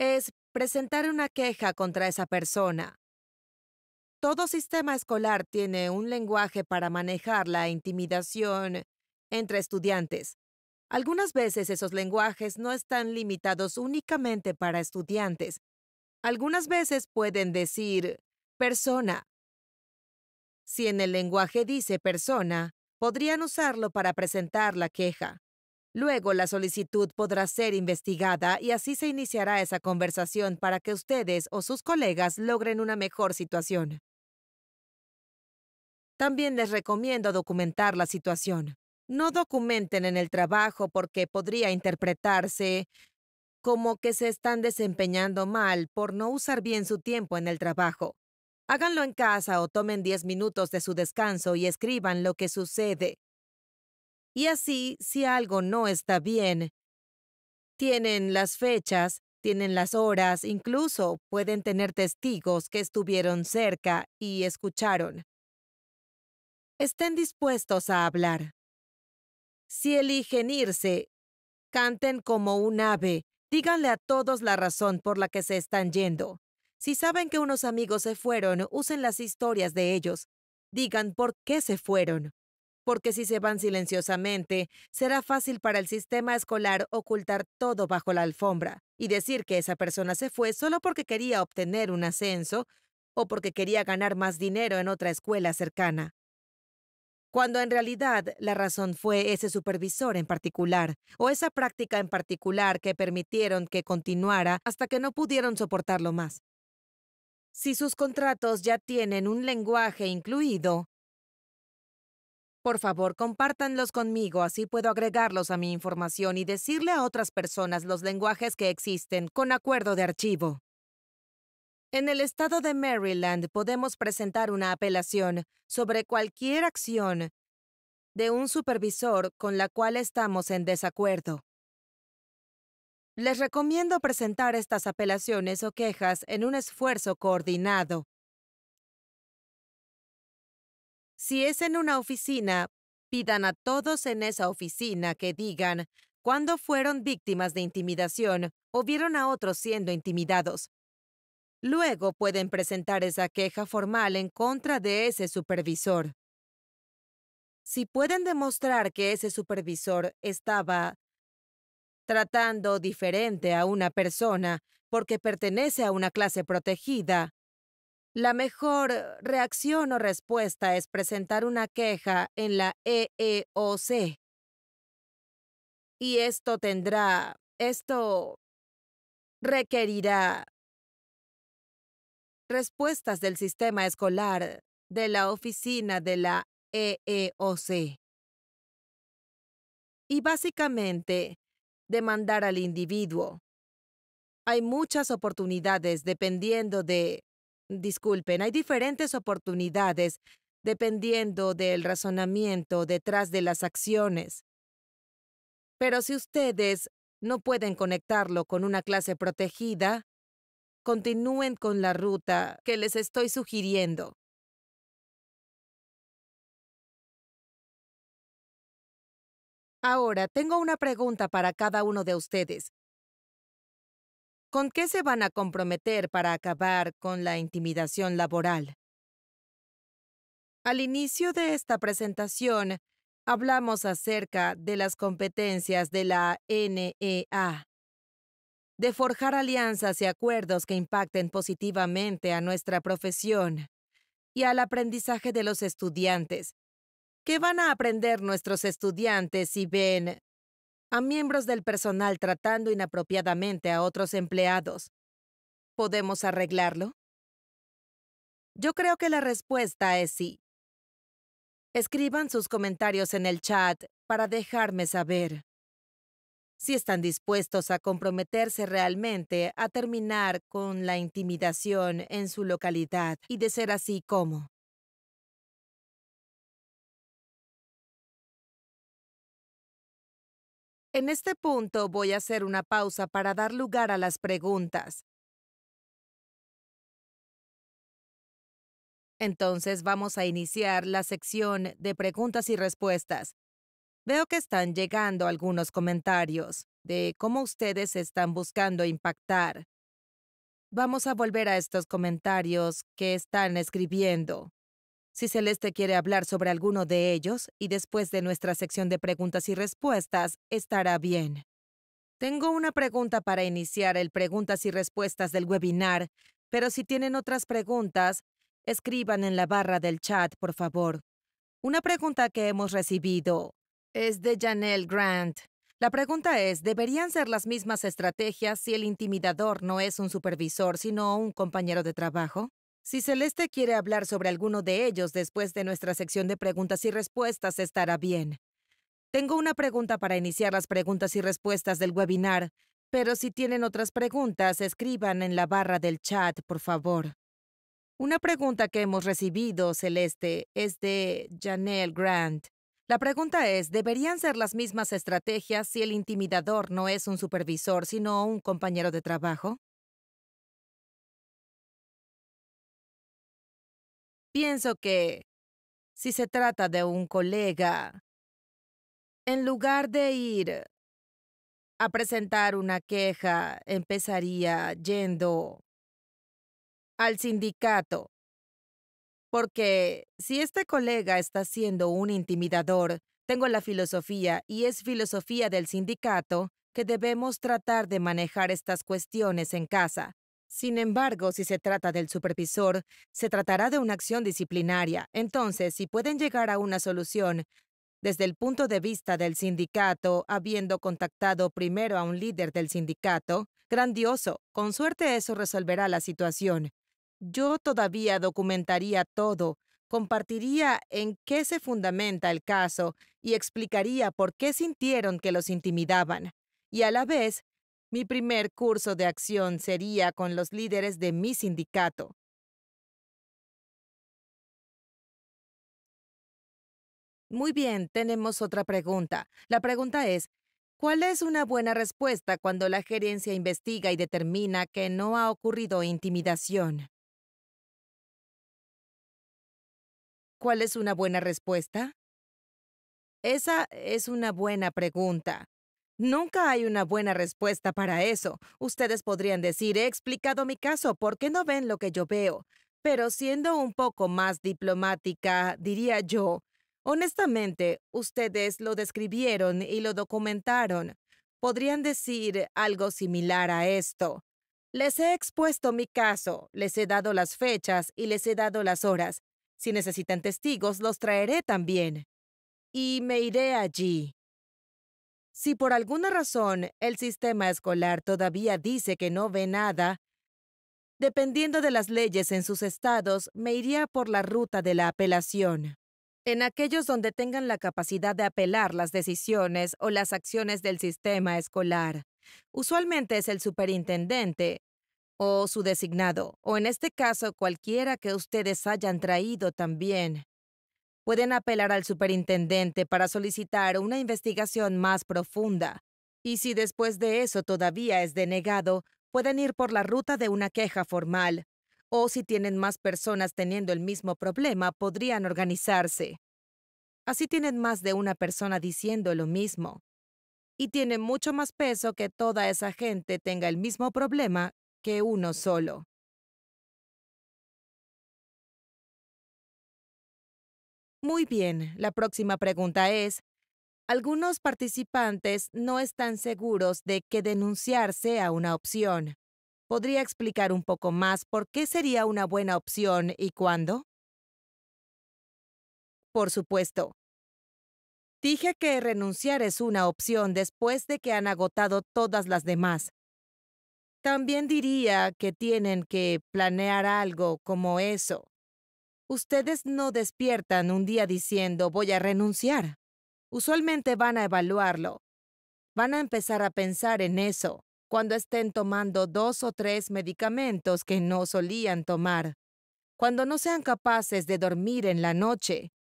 es presentar una queja contra esa persona. Todo sistema escolar tiene un lenguaje para manejar la intimidación entre estudiantes. Algunas veces esos lenguajes no están limitados únicamente para estudiantes. Algunas veces pueden decir persona. Si en el lenguaje dice persona, podrían usarlo para presentar la queja. Luego la solicitud podrá ser investigada y así se iniciará esa conversación para que ustedes o sus colegas logren una mejor situación. También les recomiendo documentar la situación. No documenten en el trabajo porque podría interpretarse como que se están desempeñando mal por no usar bien su tiempo en el trabajo. Háganlo en casa o tomen diez minutos de su descanso y escriban lo que sucede. Y así, si algo no está bien, tienen las fechas, tienen las horas, incluso pueden tener testigos que estuvieron cerca y escucharon. Estén dispuestos a hablar. Si eligen irse, canten como un ave, díganle a todos la razón por la que se están yendo. Si saben que unos amigos se fueron, usen las historias de ellos. Digan por qué se fueron. Porque si se van silenciosamente, será fácil para el sistema escolar ocultar todo bajo la alfombra y decir que esa persona se fue solo porque quería obtener un ascenso o porque quería ganar más dinero en otra escuela cercana. Cuando en realidad la razón fue ese supervisor en particular o esa práctica en particular que permitieron que continuara hasta que no pudieron soportarlo más si sus contratos ya tienen un lenguaje incluido. Por favor, compártanlos conmigo, así puedo agregarlos a mi información y decirle a otras personas los lenguajes que existen con acuerdo de archivo. En el estado de Maryland podemos presentar una apelación sobre cualquier acción de un supervisor con la cual estamos en desacuerdo. Les recomiendo presentar estas apelaciones o quejas en un esfuerzo coordinado. Si es en una oficina, pidan a todos en esa oficina que digan cuándo fueron víctimas de intimidación o vieron a otros siendo intimidados. Luego pueden presentar esa queja formal en contra de ese supervisor. Si pueden demostrar que ese supervisor estaba tratando diferente a una persona porque pertenece a una clase protegida, la mejor reacción o respuesta es presentar una queja en la EEOC. Y esto tendrá, esto requerirá respuestas del sistema escolar de la oficina de la EEOC. Y básicamente, demandar al individuo. Hay muchas oportunidades dependiendo de... Disculpen, hay diferentes oportunidades dependiendo del razonamiento detrás de las acciones. Pero si ustedes no pueden conectarlo con una clase protegida, continúen con la ruta que les estoy sugiriendo. Ahora, tengo una pregunta para cada uno de ustedes. ¿Con qué se van a comprometer para acabar con la intimidación laboral? Al inicio de esta presentación, hablamos acerca de las competencias de la NEA, de forjar alianzas y acuerdos que impacten positivamente a nuestra profesión y al aprendizaje de los estudiantes, ¿Qué van a aprender nuestros estudiantes si ven a miembros del personal tratando inapropiadamente a otros empleados? ¿Podemos arreglarlo? Yo creo que la respuesta es sí. Escriban sus comentarios en el chat para dejarme saber si están dispuestos a comprometerse realmente a terminar con la intimidación en su localidad y de ser así como. En este punto voy a hacer una pausa para dar lugar a las preguntas. Entonces vamos a iniciar la sección de preguntas y respuestas. Veo que están llegando algunos comentarios de cómo ustedes están buscando impactar. Vamos a volver a estos comentarios que están escribiendo. Si Celeste quiere hablar sobre alguno de ellos, y después de nuestra sección de preguntas y respuestas, estará bien. Tengo una pregunta para iniciar el preguntas y respuestas del webinar, pero si tienen otras preguntas, escriban en la barra del chat, por favor. Una pregunta que hemos recibido es de Janelle Grant. La pregunta es, ¿deberían ser las mismas estrategias si el intimidador no es un supervisor, sino un compañero de trabajo? Si Celeste quiere hablar sobre alguno de ellos después de nuestra sección de preguntas y respuestas, estará bien. Tengo una pregunta para iniciar las preguntas y respuestas del webinar, pero si tienen otras preguntas, escriban en la barra del chat, por favor. Una pregunta que hemos recibido, Celeste, es de Janelle Grant. La pregunta es, ¿deberían ser las mismas estrategias si el intimidador no es un supervisor, sino un compañero de trabajo? Pienso que si se trata de un colega, en lugar de ir a presentar una queja, empezaría yendo al sindicato. Porque si este colega está siendo un intimidador, tengo la filosofía, y es filosofía del sindicato, que debemos tratar de manejar estas cuestiones en casa. Sin embargo, si se trata del supervisor, se tratará de una acción disciplinaria. Entonces, si pueden llegar a una solución desde el punto de vista del sindicato, habiendo contactado primero a un líder del sindicato, grandioso, con suerte eso resolverá la situación. Yo todavía documentaría todo, compartiría en qué se fundamenta el caso y explicaría por qué sintieron que los intimidaban. Y a la vez mi primer curso de acción sería con los líderes de mi sindicato. Muy bien, tenemos otra pregunta. La pregunta es, ¿cuál es una buena respuesta cuando la gerencia investiga y determina que no ha ocurrido intimidación? ¿Cuál es una buena respuesta? Esa es una buena pregunta. Nunca hay una buena respuesta para eso. Ustedes podrían decir, he explicado mi caso, ¿por qué no ven lo que yo veo? Pero siendo un poco más diplomática, diría yo, honestamente, ustedes lo describieron y lo documentaron. Podrían decir algo similar a esto. Les he expuesto mi caso, les he dado las fechas y les he dado las horas. Si necesitan testigos, los traeré también. Y me iré allí. Si por alguna razón el sistema escolar todavía dice que no ve nada, dependiendo de las leyes en sus estados, me iría por la ruta de la apelación. En aquellos donde tengan la capacidad de apelar las decisiones o las acciones del sistema escolar. Usualmente es el superintendente o su designado, o en este caso cualquiera que ustedes hayan traído también pueden apelar al superintendente para solicitar una investigación más profunda. Y si después de eso todavía es denegado, pueden ir por la ruta de una queja formal. O si tienen más personas teniendo el mismo problema, podrían organizarse. Así tienen más de una persona diciendo lo mismo. Y tiene mucho más peso que toda esa gente tenga el mismo problema que uno solo. Muy bien, la próxima pregunta es, algunos participantes no están seguros de que denunciar sea una opción. ¿Podría explicar un poco más por qué sería una buena opción y cuándo? Por supuesto. Dije que renunciar es una opción después de que han agotado todas las demás. También diría que tienen que planear algo como eso. Ustedes no despiertan un día diciendo voy a renunciar. Usualmente van a evaluarlo. Van a empezar a pensar en eso cuando estén tomando dos o tres medicamentos que no solían tomar, cuando no sean capaces de dormir en la noche.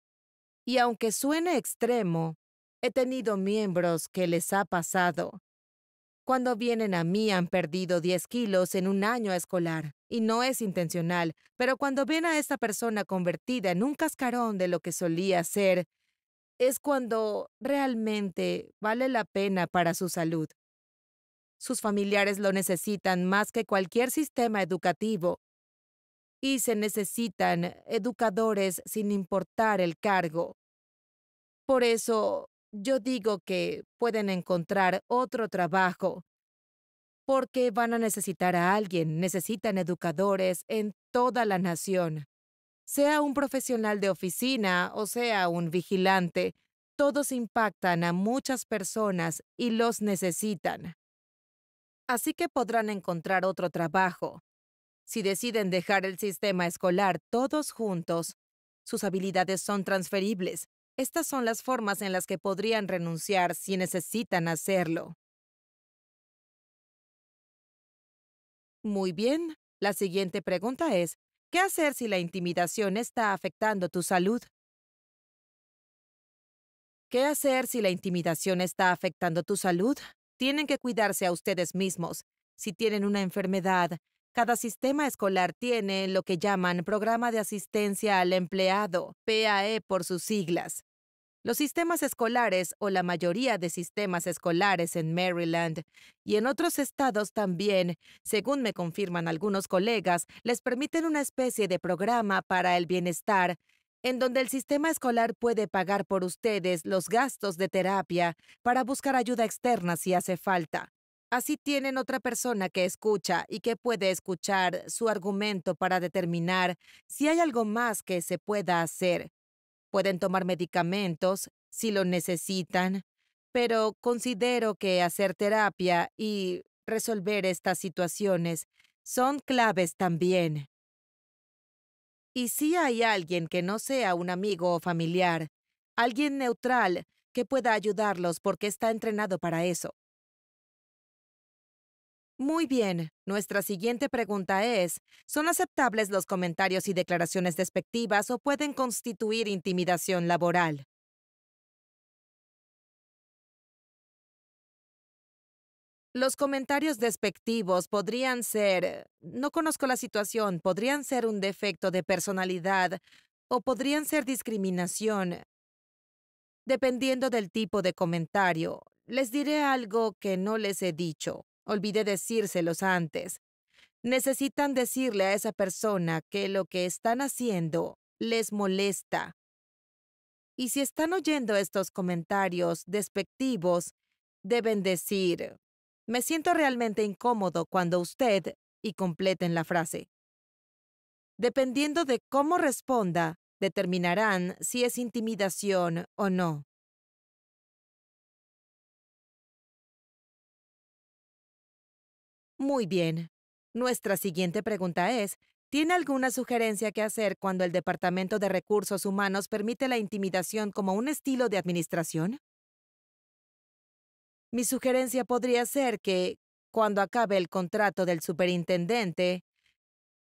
Y aunque suene extremo, he tenido miembros que les ha pasado. Cuando vienen a mí han perdido 10 kilos en un año escolar, y no es intencional, pero cuando ven a esta persona convertida en un cascarón de lo que solía ser, es cuando realmente vale la pena para su salud. Sus familiares lo necesitan más que cualquier sistema educativo, y se necesitan educadores sin importar el cargo. Por eso, yo digo que pueden encontrar otro trabajo porque van a necesitar a alguien, necesitan educadores en toda la nación. Sea un profesional de oficina o sea un vigilante, todos impactan a muchas personas y los necesitan. Así que podrán encontrar otro trabajo. Si deciden dejar el sistema escolar todos juntos, sus habilidades son transferibles estas son las formas en las que podrían renunciar si necesitan hacerlo. Muy bien, la siguiente pregunta es, ¿qué hacer si la intimidación está afectando tu salud? ¿Qué hacer si la intimidación está afectando tu salud? Tienen que cuidarse a ustedes mismos. Si tienen una enfermedad, cada sistema escolar tiene lo que llaman Programa de Asistencia al Empleado, PAE por sus siglas. Los sistemas escolares o la mayoría de sistemas escolares en Maryland y en otros estados también, según me confirman algunos colegas, les permiten una especie de programa para el bienestar en donde el sistema escolar puede pagar por ustedes los gastos de terapia para buscar ayuda externa si hace falta. Así tienen otra persona que escucha y que puede escuchar su argumento para determinar si hay algo más que se pueda hacer. Pueden tomar medicamentos si lo necesitan, pero considero que hacer terapia y resolver estas situaciones son claves también. Y si hay alguien que no sea un amigo o familiar, alguien neutral que pueda ayudarlos porque está entrenado para eso, muy bien, nuestra siguiente pregunta es, ¿son aceptables los comentarios y declaraciones despectivas o pueden constituir intimidación laboral? Los comentarios despectivos podrían ser, no conozco la situación, podrían ser un defecto de personalidad o podrían ser discriminación. Dependiendo del tipo de comentario, les diré algo que no les he dicho. Olvidé decírselos antes. Necesitan decirle a esa persona que lo que están haciendo les molesta. Y si están oyendo estos comentarios despectivos, deben decir, me siento realmente incómodo cuando usted, y completen la frase. Dependiendo de cómo responda, determinarán si es intimidación o no. Muy bien. Nuestra siguiente pregunta es, ¿tiene alguna sugerencia que hacer cuando el Departamento de Recursos Humanos permite la intimidación como un estilo de administración? Mi sugerencia podría ser que, cuando acabe el contrato del superintendente,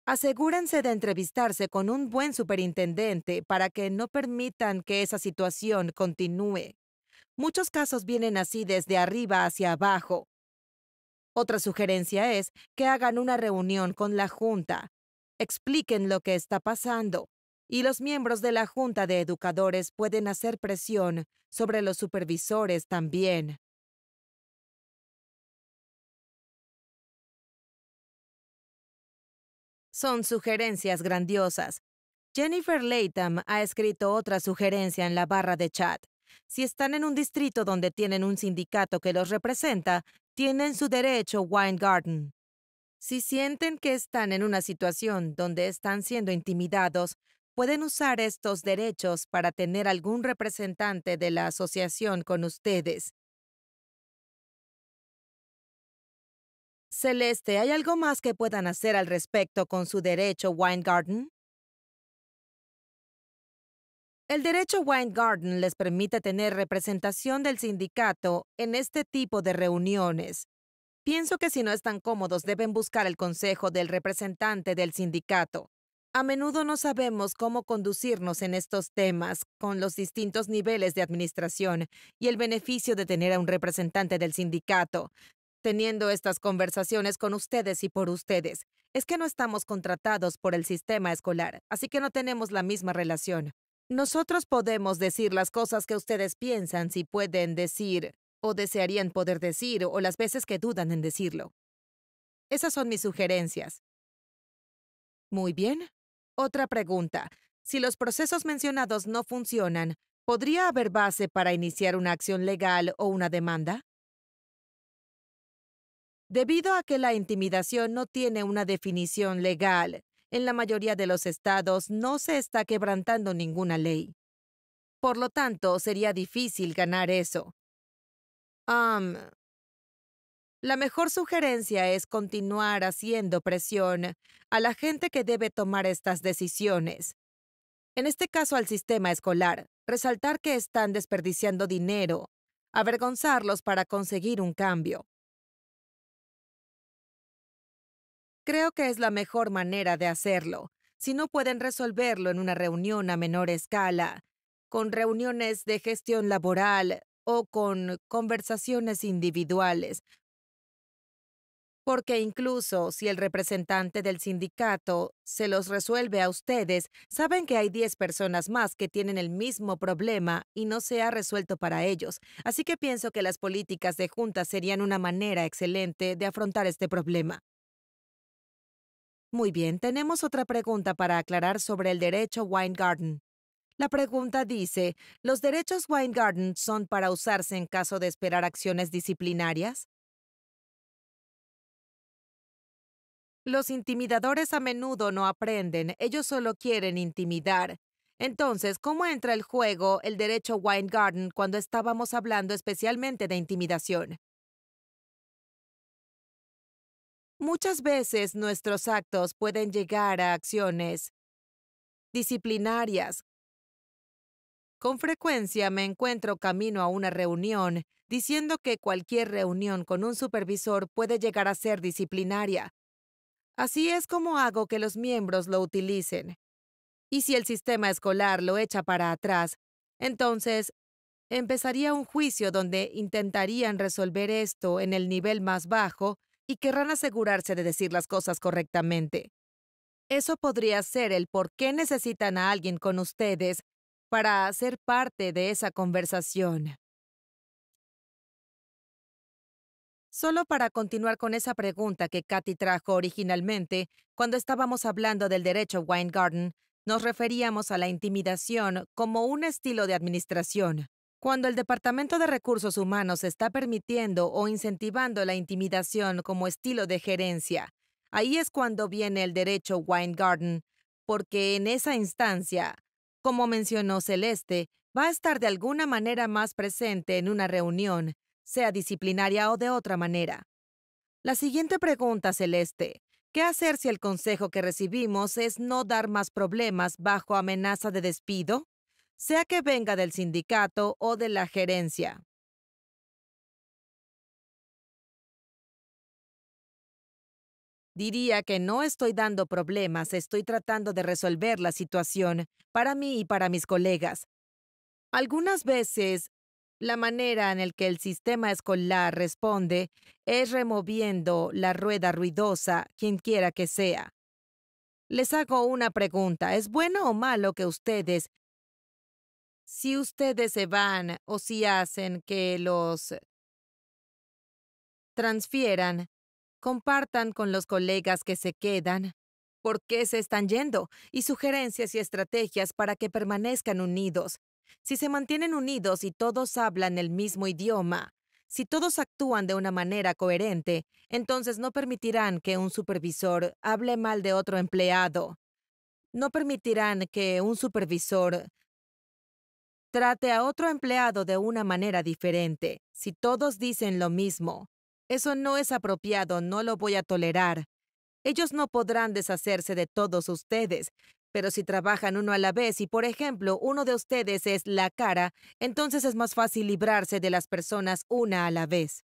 asegúrense de entrevistarse con un buen superintendente para que no permitan que esa situación continúe. Muchos casos vienen así desde arriba hacia abajo, otra sugerencia es que hagan una reunión con la Junta, expliquen lo que está pasando y los miembros de la Junta de Educadores pueden hacer presión sobre los supervisores también. Son sugerencias grandiosas. Jennifer Latham ha escrito otra sugerencia en la barra de chat. Si están en un distrito donde tienen un sindicato que los representa, tienen su derecho, Garden. Si sienten que están en una situación donde están siendo intimidados, pueden usar estos derechos para tener algún representante de la asociación con ustedes. Celeste, ¿hay algo más que puedan hacer al respecto con su derecho, Garden? El derecho Wine Garden les permite tener representación del sindicato en este tipo de reuniones. Pienso que si no están cómodos deben buscar el consejo del representante del sindicato. A menudo no sabemos cómo conducirnos en estos temas con los distintos niveles de administración y el beneficio de tener a un representante del sindicato. Teniendo estas conversaciones con ustedes y por ustedes, es que no estamos contratados por el sistema escolar, así que no tenemos la misma relación. Nosotros podemos decir las cosas que ustedes piensan si pueden decir o desearían poder decir o las veces que dudan en decirlo. Esas son mis sugerencias. Muy bien. Otra pregunta. Si los procesos mencionados no funcionan, ¿podría haber base para iniciar una acción legal o una demanda? Debido a que la intimidación no tiene una definición legal, en la mayoría de los estados no se está quebrantando ninguna ley. Por lo tanto, sería difícil ganar eso. la mejor sugerencia es continuar haciendo presión a la gente que debe tomar estas decisiones. En este caso al sistema escolar, resaltar que están desperdiciando dinero, avergonzarlos para conseguir un cambio. Creo que es la mejor manera de hacerlo, si no pueden resolverlo en una reunión a menor escala, con reuniones de gestión laboral o con conversaciones individuales. Porque incluso si el representante del sindicato se los resuelve a ustedes, saben que hay 10 personas más que tienen el mismo problema y no se ha resuelto para ellos. Así que pienso que las políticas de junta serían una manera excelente de afrontar este problema. Muy bien, tenemos otra pregunta para aclarar sobre el derecho Weingarten. La pregunta dice, ¿los derechos Weingarten son para usarse en caso de esperar acciones disciplinarias? Los intimidadores a menudo no aprenden, ellos solo quieren intimidar. Entonces, ¿cómo entra el juego el derecho Weingarten cuando estábamos hablando especialmente de intimidación? Muchas veces nuestros actos pueden llegar a acciones disciplinarias. Con frecuencia me encuentro camino a una reunión diciendo que cualquier reunión con un supervisor puede llegar a ser disciplinaria. Así es como hago que los miembros lo utilicen. Y si el sistema escolar lo echa para atrás, entonces empezaría un juicio donde intentarían resolver esto en el nivel más bajo y querrán asegurarse de decir las cosas correctamente. Eso podría ser el por qué necesitan a alguien con ustedes para hacer parte de esa conversación. Solo para continuar con esa pregunta que Katy trajo originalmente, cuando estábamos hablando del derecho Garden, nos referíamos a la intimidación como un estilo de administración. Cuando el Departamento de Recursos Humanos está permitiendo o incentivando la intimidación como estilo de gerencia, ahí es cuando viene el derecho Weingarten, porque en esa instancia, como mencionó Celeste, va a estar de alguna manera más presente en una reunión, sea disciplinaria o de otra manera. La siguiente pregunta, Celeste, ¿qué hacer si el consejo que recibimos es no dar más problemas bajo amenaza de despido? sea que venga del sindicato o de la gerencia. Diría que no estoy dando problemas, estoy tratando de resolver la situación para mí y para mis colegas. Algunas veces, la manera en la que el sistema escolar responde es removiendo la rueda ruidosa, quien quiera que sea. Les hago una pregunta, ¿es bueno o malo que ustedes si ustedes se van o si hacen que los transfieran, compartan con los colegas que se quedan por qué se están yendo y sugerencias y estrategias para que permanezcan unidos. Si se mantienen unidos y todos hablan el mismo idioma, si todos actúan de una manera coherente, entonces no permitirán que un supervisor hable mal de otro empleado. No permitirán que un supervisor Trate a otro empleado de una manera diferente. Si todos dicen lo mismo, eso no es apropiado, no lo voy a tolerar. Ellos no podrán deshacerse de todos ustedes, pero si trabajan uno a la vez y, por ejemplo, uno de ustedes es la cara, entonces es más fácil librarse de las personas una a la vez.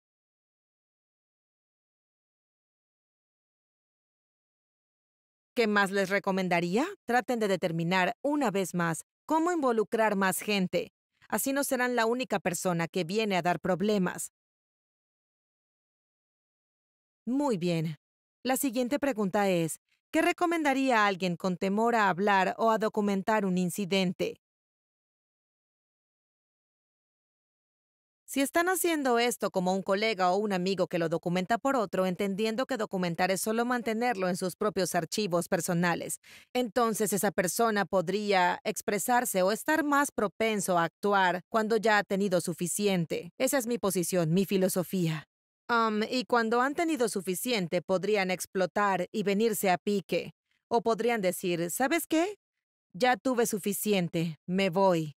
¿Qué más les recomendaría? Traten de determinar una vez más cómo involucrar más gente. Así no serán la única persona que viene a dar problemas. Muy bien. La siguiente pregunta es, ¿qué recomendaría a alguien con temor a hablar o a documentar un incidente? Si están haciendo esto como un colega o un amigo que lo documenta por otro, entendiendo que documentar es solo mantenerlo en sus propios archivos personales, entonces esa persona podría expresarse o estar más propenso a actuar cuando ya ha tenido suficiente. Esa es mi posición, mi filosofía. y cuando han tenido suficiente, podrían explotar y venirse a pique. O podrían decir, ¿sabes qué? Ya tuve suficiente, me voy.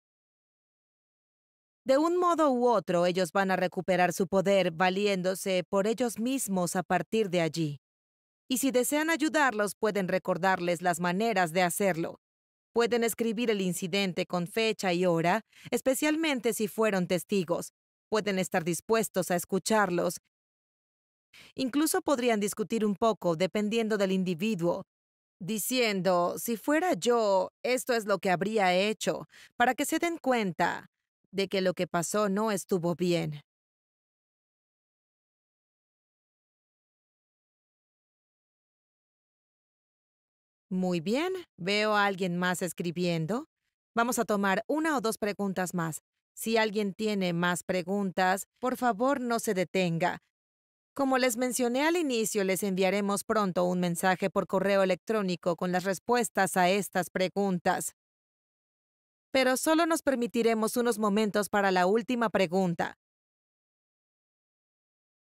De un modo u otro, ellos van a recuperar su poder valiéndose por ellos mismos a partir de allí. Y si desean ayudarlos, pueden recordarles las maneras de hacerlo. Pueden escribir el incidente con fecha y hora, especialmente si fueron testigos. Pueden estar dispuestos a escucharlos. Incluso podrían discutir un poco dependiendo del individuo, diciendo, si fuera yo, esto es lo que habría hecho, para que se den cuenta, de que lo que pasó no estuvo bien. Muy bien, veo a alguien más escribiendo. Vamos a tomar una o dos preguntas más. Si alguien tiene más preguntas, por favor no se detenga. Como les mencioné al inicio, les enviaremos pronto un mensaje por correo electrónico con las respuestas a estas preguntas pero solo nos permitiremos unos momentos para la última pregunta.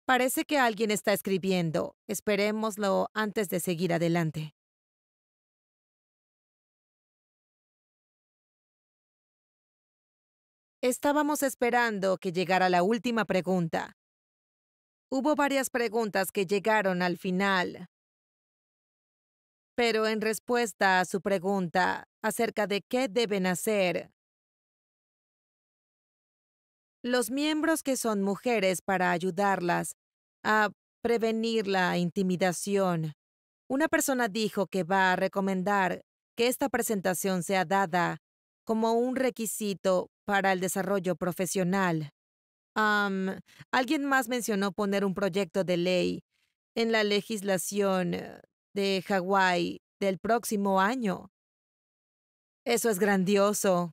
Parece que alguien está escribiendo. Esperémoslo antes de seguir adelante. Estábamos esperando que llegara la última pregunta. Hubo varias preguntas que llegaron al final, pero en respuesta a su pregunta acerca de qué deben hacer, los miembros que son mujeres para ayudarlas a prevenir la intimidación. Una persona dijo que va a recomendar que esta presentación sea dada como un requisito para el desarrollo profesional. alguien más mencionó poner un proyecto de ley en la legislación eh, de Hawái del próximo año. Eso es grandioso.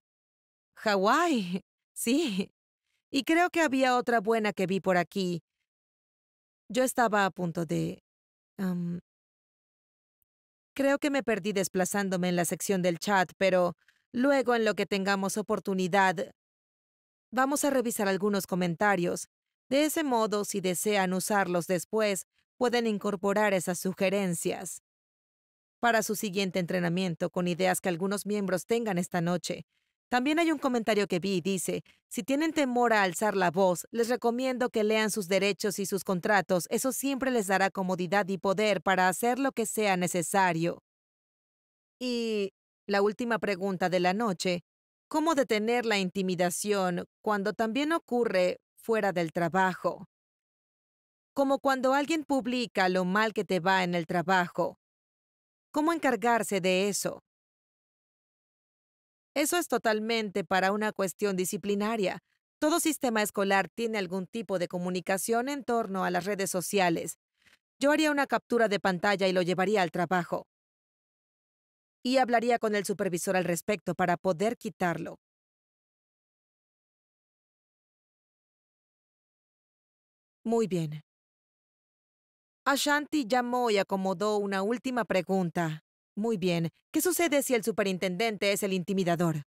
Hawái, (laughs) sí. Y creo que había otra buena que vi por aquí. Yo estaba a punto de... creo que me perdí desplazándome en la sección del chat, pero luego en lo que tengamos oportunidad, vamos a revisar algunos comentarios. De ese modo, si desean usarlos después, pueden incorporar esas sugerencias para su siguiente entrenamiento con ideas que algunos miembros tengan esta noche. También hay un comentario que vi y dice, si tienen temor a alzar la voz, les recomiendo que lean sus derechos y sus contratos, eso siempre les dará comodidad y poder para hacer lo que sea necesario. Y la última pregunta de la noche, ¿cómo detener la intimidación cuando también ocurre fuera del trabajo? como cuando alguien publica lo mal que te va en el trabajo. ¿Cómo encargarse de eso? Eso es totalmente para una cuestión disciplinaria. Todo sistema escolar tiene algún tipo de comunicación en torno a las redes sociales. Yo haría una captura de pantalla y lo llevaría al trabajo. Y hablaría con el supervisor al respecto para poder quitarlo. Muy bien. Ashanti llamó y acomodó una última pregunta. Muy bien, ¿qué sucede si el superintendente es el intimidador?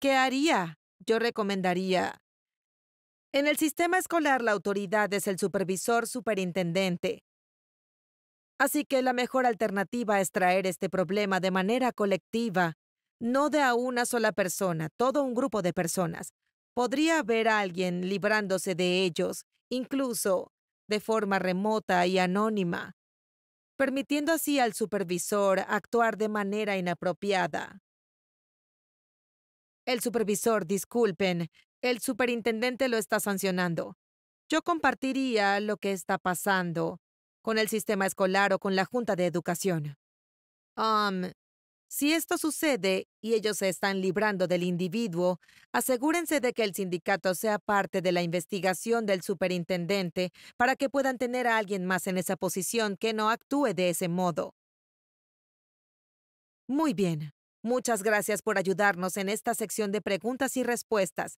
¿Qué haría? Yo recomendaría... En el sistema escolar la autoridad es el supervisor superintendente. Así que la mejor alternativa es traer este problema de manera colectiva, no de a una sola persona, todo un grupo de personas. Podría haber alguien librándose de ellos, incluso de forma remota y anónima, permitiendo así al supervisor actuar de manera inapropiada. El supervisor, disculpen, el superintendente lo está sancionando. Yo compartiría lo que está pasando con el sistema escolar o con la Junta de Educación. Um, si esto sucede y ellos se están librando del individuo, asegúrense de que el sindicato sea parte de la investigación del superintendente para que puedan tener a alguien más en esa posición que no actúe de ese modo. Muy bien. Muchas gracias por ayudarnos en esta sección de preguntas y respuestas.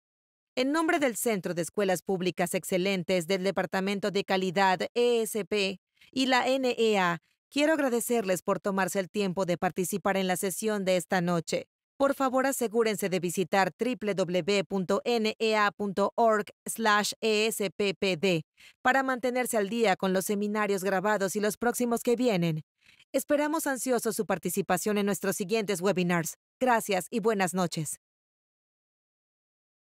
En nombre del Centro de Escuelas Públicas Excelentes del Departamento de Calidad ESP y la NEA, Quiero agradecerles por tomarse el tiempo de participar en la sesión de esta noche. Por favor, asegúrense de visitar www.nea.org/esppd para mantenerse al día con los seminarios grabados y los próximos que vienen. Esperamos ansiosos su participación en nuestros siguientes webinars. Gracias y buenas noches.